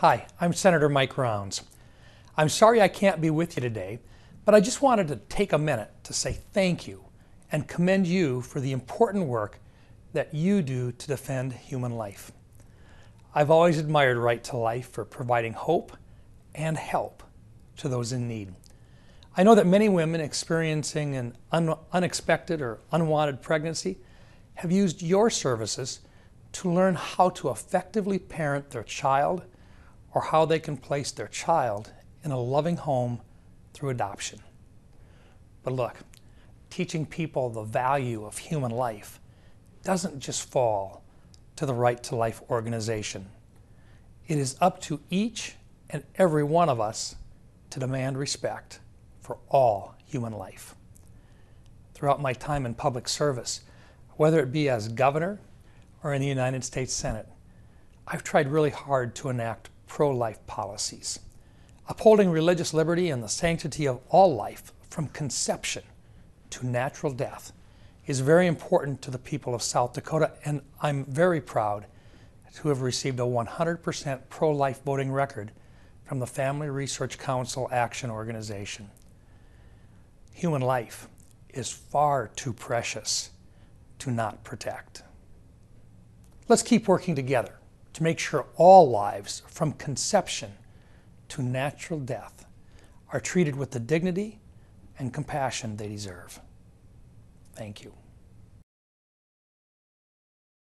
Hi, I'm Senator Mike Rounds. I'm sorry I can't be with you today, but I just wanted to take a minute to say thank you and commend you for the important work that you do to defend human life. I've always admired Right to Life for providing hope and help to those in need. I know that many women experiencing an un unexpected or unwanted pregnancy have used your services to learn how to effectively parent their child or how they can place their child in a loving home through adoption. But look, teaching people the value of human life doesn't just fall to the Right to Life organization. It is up to each and every one of us to demand respect for all human life. Throughout my time in public service, whether it be as governor or in the United States Senate, I've tried really hard to enact pro life policies, upholding religious liberty and the sanctity of all life from conception to natural death is very important to the people of South Dakota, and I'm very proud to have received a 100% pro life voting record from the Family Research Council Action Organization. Human life is far too precious to not protect. Let's keep working together to make sure all lives, from conception to natural death, are treated with the dignity and compassion they deserve. Thank you.